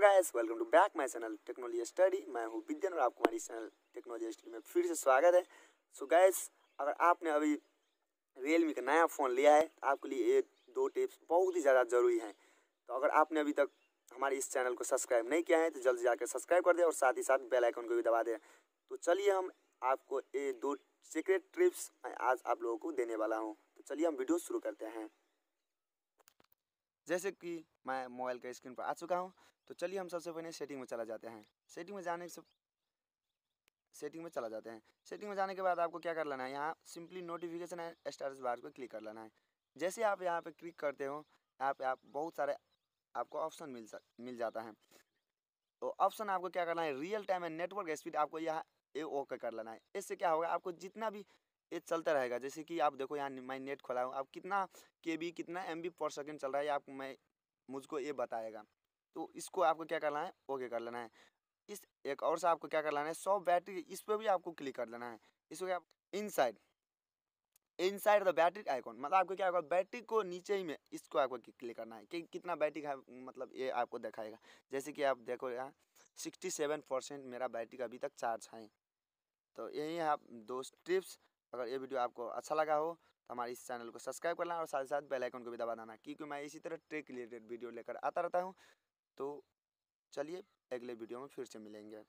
guys welcome to back my channel technology study मैं हूँ विद्यन और आपको हमारी चैनल टेक्नोलॉजी स्टडी में फिर से स्वागत है सो so गाइस अगर आपने अभी रियलमी का नया फ़ोन लिया है तो आपके लिए ये दो टिप्स बहुत ही ज़्यादा ज़रूरी हैं तो अगर आपने अभी तक हमारे इस चैनल को सब्सक्राइब नहीं किया है तो जल्दी जाकर सब्सक्राइब कर दें और साथ ही साथ बेलाइकन को भी दबा दें तो चलिए हम आपको ये दो सीक्रेट ट्रिप्स आज आप लोगों को देने वाला हूँ तो चलिए हम वीडियो शुरू करते हैं जैसे कि मैं मोबाइल के स्क्रीन पर आ चुका हूँ तो चलिए हम सबसे पहले सेटिंग में चला जाते हैं सेटिंग में जाने से सेटिंग में चला जाते हैं सेटिंग में जाने के बाद आपको क्या कर लेना है यहाँ simply notification and stars bar को क्लिक कर लेना है जैसे आप यहाँ पे क्लिक करते हो यहाँ पे आप बहुत सारे आपको ऑप्शन मिल सक मिल जाता है तो ऑप्शन आपको क्या करना है real time and network speed आपको यहाँ ए ओ कर लेना है इससे क्या होगा आपको जितना भी ये चलता रहेगा जैसे कि आप देखो यहाँ मैं नेट खोला हूँ आप कितना के बी कितना एम बी पर सेकेंड चल रहा है आप मैं मुझको ये बताएगा तो इसको आपको क्या करना है ओके कर लेना है इस एक और से आपको क्या कर लेना है सौ बैटरी इस पर भी आपको क्लिक कर लेना है इसको क्या inside inside the battery icon मतलब आपको क्या होगा बैटरी को नीचे ही में इसको आपको क्लिक करना है कि कितना बैटरी है मतलब ये आपको दिखाएगा जैसे कि आप देखो यहाँ सिक्सटी सेवन परसेंट मेरा बैटरी अभी तक चार्ज है तो यही है आप दो टिप्स अगर ये वीडियो आपको अच्छा लगा हो तो हमारे इस चैनल को सब्सक्राइब करना और साथ ही साथ बेल आइकन को भी दबा देना क्योंकि मैं इसी तरह ट्रिक रिलेटेड वीडियो लेकर आता रहता हूँ तो चलिए अगले वीडियो में फिर से मिलेंगे